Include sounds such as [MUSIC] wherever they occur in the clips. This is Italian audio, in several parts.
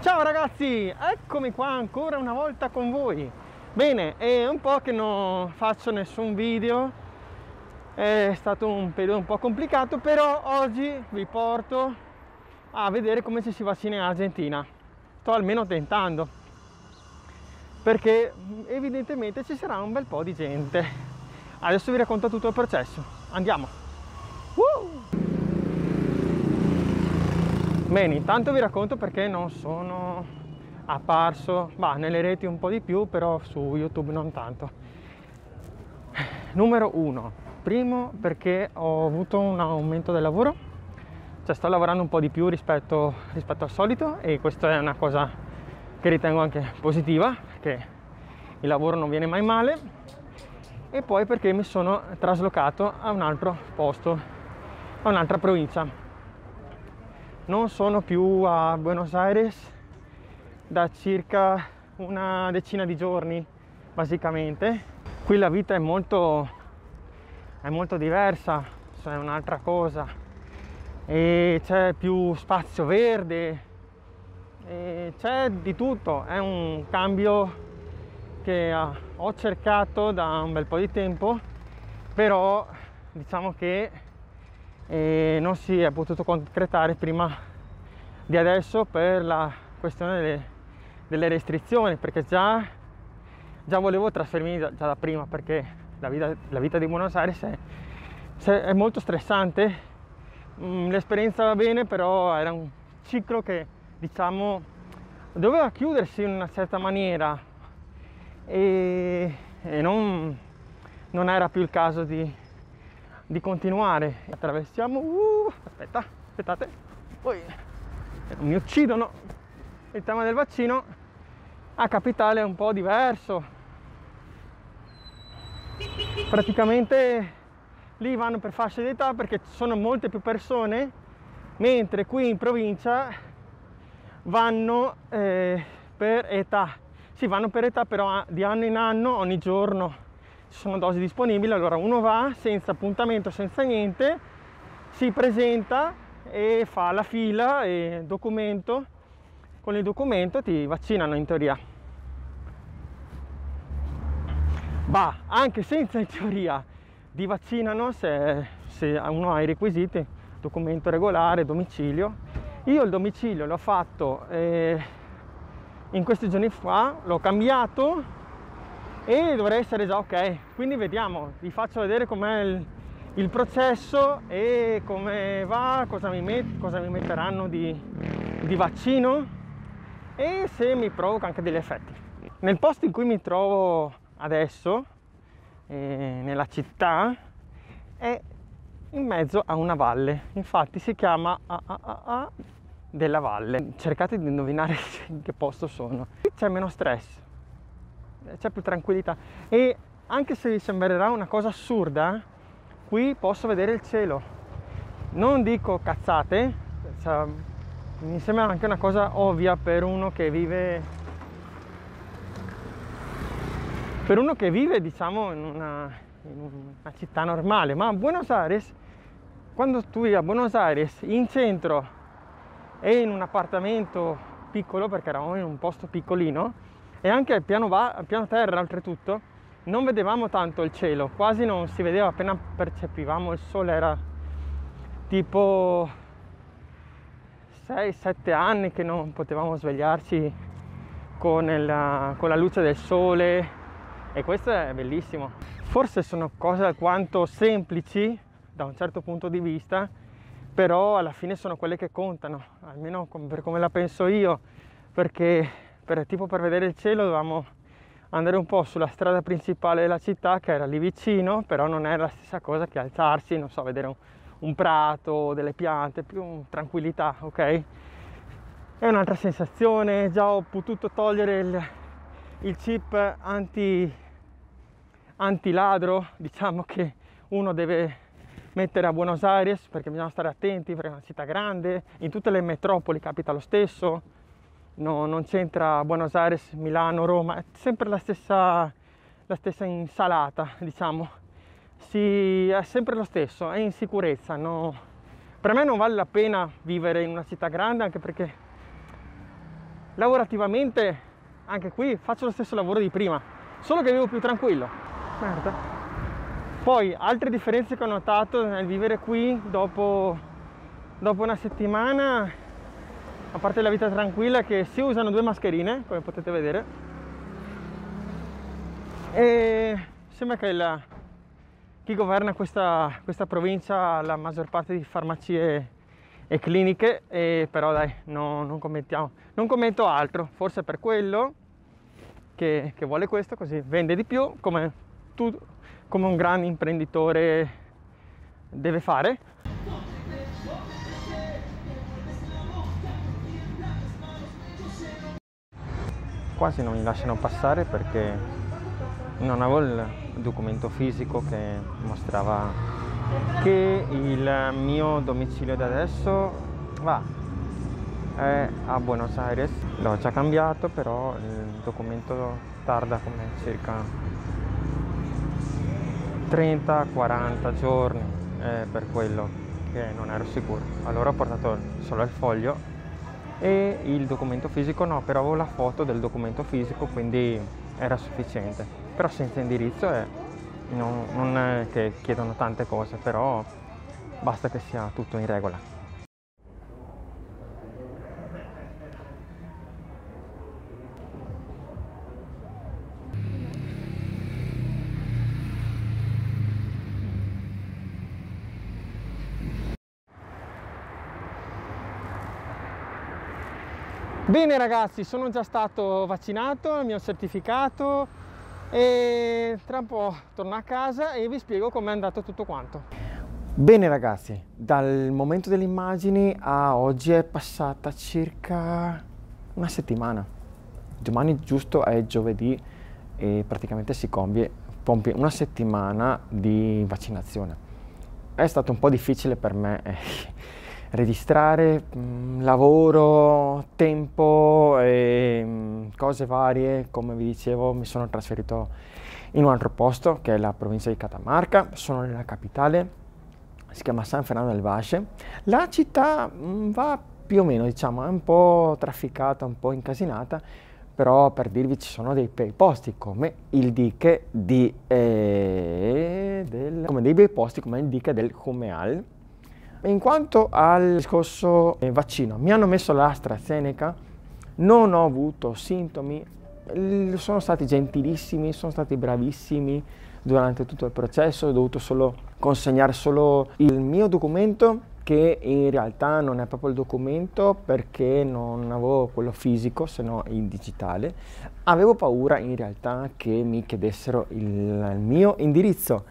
Ciao ragazzi, eccomi qua ancora una volta con voi. Bene, è un po' che non faccio nessun video, è stato un periodo un po' complicato, però oggi vi porto a vedere come ci si vaccina in Argentina. Sto almeno tentando, perché evidentemente ci sarà un bel po' di gente. Adesso vi racconto tutto il processo. Andiamo! Bene, intanto vi racconto perché non sono apparso, bah, nelle reti un po' di più, però su YouTube non tanto. Numero uno, primo perché ho avuto un aumento del lavoro, cioè sto lavorando un po' di più rispetto, rispetto al solito e questa è una cosa che ritengo anche positiva, che il lavoro non viene mai male e poi perché mi sono traslocato a un altro posto, a un'altra provincia non sono più a Buenos Aires da circa una decina di giorni basicamente qui la vita è molto è molto diversa cioè un'altra cosa e c'è più spazio verde c'è di tutto è un cambio che ah, ho cercato da un bel po' di tempo però diciamo che e non si è potuto concretare prima di adesso per la questione delle, delle restrizioni perché già, già volevo trasferirmi da, già da prima perché la vita, la vita di Buenos Aires è, è molto stressante mm, l'esperienza va bene però era un ciclo che diciamo doveva chiudersi in una certa maniera e, e non, non, era più il caso di, di continuare attraversiamo uh, aspetta aspettate poi non eh, mi uccidono il tema del vaccino a capitale è un po' diverso praticamente lì vanno per fasce d'età perché ci sono molte più persone mentre qui in provincia vanno eh, per età si vanno per età però di anno in anno ogni giorno ci sono dosi disponibili, allora uno va senza appuntamento, senza niente, si presenta e fa la fila e documento, con il documento ti vaccinano in teoria. Va anche senza in teoria ti vaccinano se, se uno ha i requisiti, documento regolare, domicilio. Io il domicilio l'ho fatto eh, in questi giorni fa, l'ho cambiato e dovrei essere già ok quindi vediamo vi faccio vedere com'è il, il, processo e come va cosa mi, met, cosa mi metteranno di, di vaccino e se mi provoca anche degli effetti nel posto in cui mi trovo adesso eh, nella città è in mezzo a una valle infatti si chiama AAA della valle cercate di indovinare in [LAUGHS] che posto sono qui c'è meno stress eh, c'è più tranquillità e anche se vi sembrerà una cosa assurda qui posso vedere il cielo non dico cazzate cioè, mi sembra anche una cosa ovvia per uno che vive per uno che vive diciamo in una, in una città normale ma a Buenos Aires quando tu vivi a Buenos Aires in centro e in un appartamento piccolo perché eravamo in un posto piccolino e anche al piano, va, piano terra oltretutto non vedevamo tanto il cielo, quasi non si vedeva, appena percepivamo il sole era tipo 6-7 anni che non potevamo svegliarci con, il, con la luce del sole e questo è bellissimo. Forse sono cose alquanto semplici da un certo punto di vista, però alla fine sono quelle che contano, almeno per come la penso io, perché per, tipo per vedere il cielo dovevamo andare un po' sulla strada principale della città che era lì vicino, però non era la stessa cosa che alzarsi, non so, vedere un, un prato, delle piante, più tranquillità, ok? È un'altra sensazione, già ho potuto togliere il, il chip anti, anti ladro, diciamo che uno deve mettere a Buenos Aires perché bisogna stare attenti perché è una città grande, in tutte le metropoli capita lo stesso, no, non c'entra Buenos Aires, Milano, Roma, è sempre la stessa, la stessa insalata, diciamo. Si, è sempre lo stesso, è insicurezza. No? Per me non vale la pena vivere in una città grande anche perché lavorativamente, anche qui, faccio lo stesso lavoro di prima, solo che vivo più tranquillo. Merda. Poi altre differenze che ho notato nel vivere qui dopo, dopo una settimana a parte la vita tranquilla che si usano due mascherine come potete vedere e sembra che la, chi governa questa, questa provincia ha la maggior parte di farmacie e cliniche e però dai no, non commentiamo non commento altro forse per quello che, che vuole questo così vende di più come, tu, come un gran imprenditore deve fare quasi non mi lasciano passare perché non avevo il documento fisico che mostrava che il mio domicilio da adesso va è a Buenos Aires l'ho già cambiato però il documento tarda come circa 30-40 giorni eh, per quello che non ero sicuro allora ho portato solo il foglio e il documento fisico no, però avevo la foto del documento fisico quindi era sufficiente. Però senza indirizzo è, eh, non, non è che chiedono tante cose, però basta che sia tutto in regola. Bene ragazzi, sono già stato vaccinato, il mio certificato e tra un po' torno a casa e vi spiego com'è andato tutto quanto. Bene ragazzi, dal momento delle immagini a oggi è passata circa una settimana. Domani giusto è giovedì e praticamente si compie, compie una settimana di vaccinazione. È stato un po' difficile per me. Eh, registrare mh, mm, lavoro, tempo e mh, mm, cose varie. Come vi dicevo, mi sono trasferito in un altro posto che è la provincia di Catamarca, sono nella capitale, si chiama San Fernando del Vasce. La città mh, mm, va più o meno, diciamo, è un po' trafficata, un po' incasinata, però per dirvi ci sono dei bei posti come il diche di, eh, del, come dei bei posti come il diche del Humeal in quanto al discorso eh, vaccino, mi hanno messo l'AstraZeneca, non ho avuto sintomi, sono stati gentilissimi, sono stati bravissimi durante tutto il processo, ho dovuto solo consegnare solo il mio documento che in realtà non è proprio il documento perché non avevo quello fisico se no il digitale avevo paura in realtà che mi chiedessero il, il mio indirizzo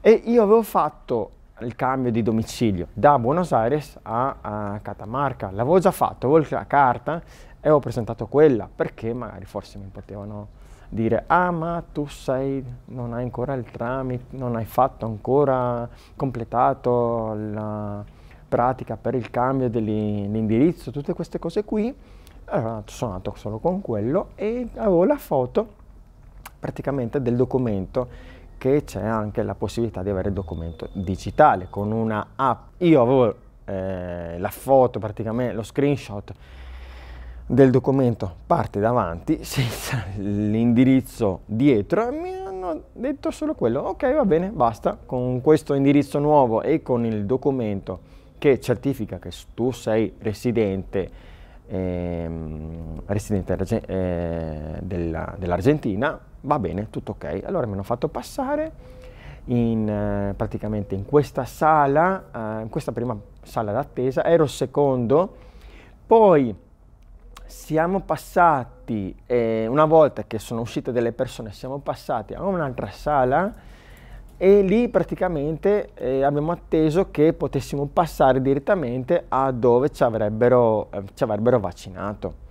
e io avevo fatto il cambio di domicilio da Buenos Aires a, a Catamarca. L'avevo già fatto, avevo la carta e ho presentato quella perché magari forse mi potevano dire ah ma tu sei, non hai ancora il tramite, non hai fatto ancora, completato la pratica per il cambio dell'indirizzo, tutte queste cose qui. Allora sono andato solo con quello e avevo la foto praticamente del documento che c'è anche la possibilità di avere il documento digitale con una app. Io avevo eh, la foto, praticamente lo screenshot del documento parte davanti [LAUGHS] senza l'indirizzo dietro e mi hanno detto solo quello ok va bene basta con questo indirizzo nuovo e con il documento che certifica che tu sei residente, ehm, residente eh, dell'Argentina va bene, tutto ok. Allora mi hanno fatto passare in, eh, praticamente in questa sala, eh, in questa prima sala d'attesa, ero secondo, poi siamo passati, eh, una volta che sono uscite delle persone, siamo passati a un'altra sala e lì praticamente eh, abbiamo atteso che potessimo passare direttamente a dove ci avrebbero, ci avrebbero vaccinato.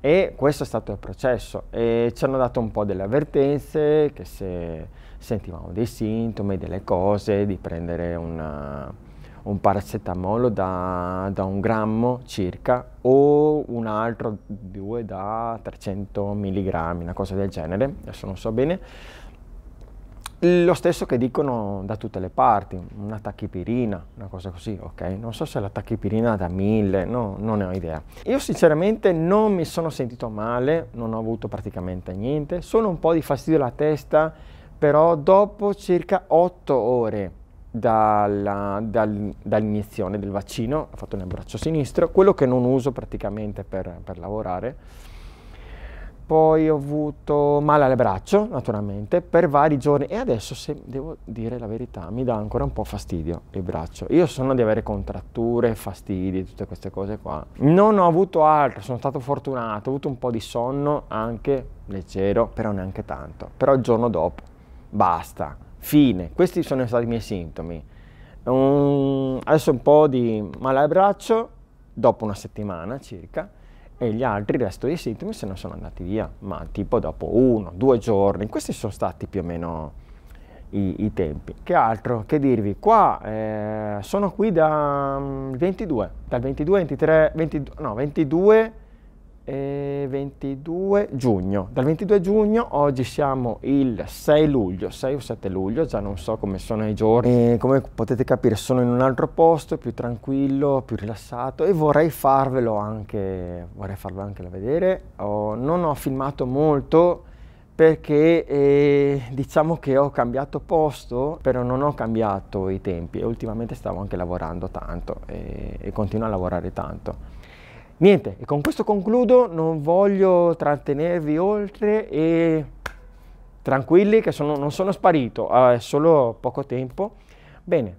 E questo è stato il processo e ci hanno dato un po' delle avvertenze che se sentivamo dei sintomi, delle cose, di prendere una, un paracetamolo da, da, un grammo circa o un altro due da 300 mg, una cosa del genere, adesso non so bene lo stesso che dicono da tutte le parti, una tachipirina, una cosa così, ok? Non so se la tachipirina da mille, no, non ne ho idea. Io sinceramente non mi sono sentito male, non ho avuto praticamente niente, solo un po' di fastidio alla testa, però dopo circa 8 ore dalla, dal, dall'iniezione del vaccino, ho fatto nel braccio sinistro, quello che non uso praticamente per, per lavorare, poi ho avuto male al braccio, naturalmente, per vari giorni e adesso, se devo dire la verità, mi dà ancora un po' fastidio il braccio. Io sono di avere contratture, fastidi, tutte queste cose qua. Non ho avuto altro, sono stato fortunato, ho avuto un po' di sonno anche leggero, però neanche tanto. Però il giorno dopo, basta, fine. Questi sono stati i miei sintomi. Um, adesso un po' di male al braccio, dopo una settimana circa, e gli altri, il resto dei sintomi, se ne sono andati via, ma tipo dopo uno, due giorni, questi sono stati più o meno i, i tempi. Che altro che dirvi? Qua eh, sono qui da 22, mm, dal 22, 23, 22, no, 22 eh, e 22 giugno. Dal 22 giugno, oggi siamo il 6 luglio, 6 o 7 luglio, già non so come sono i giorni. E eh, come potete capire sono in un altro posto, più tranquillo, più rilassato e vorrei farvelo anche, vorrei farvelo anche vedere. Oh, non ho filmato molto perché eh, diciamo che ho cambiato posto, però non ho cambiato i tempi e ultimamente stavo anche lavorando tanto e, eh, e continuo a lavorare tanto Niente, e con questo concludo, non voglio trattenervi oltre e tranquilli che sono, non sono sparito, ah, è solo poco tempo. Bene,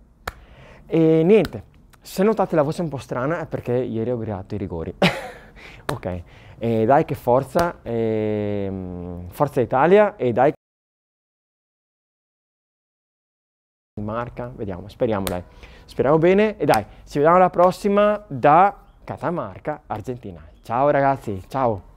e niente, se notate la voce un po' strana è perché ieri ho creato i rigori. [LAUGHS] ok, e dai che forza, e, ehm, forza Italia e dai marca, vediamo, speriamo dai, speriamo bene e dai, ci vediamo alla prossima da Catamarca, Argentina. Ciao ragazzi, ciao!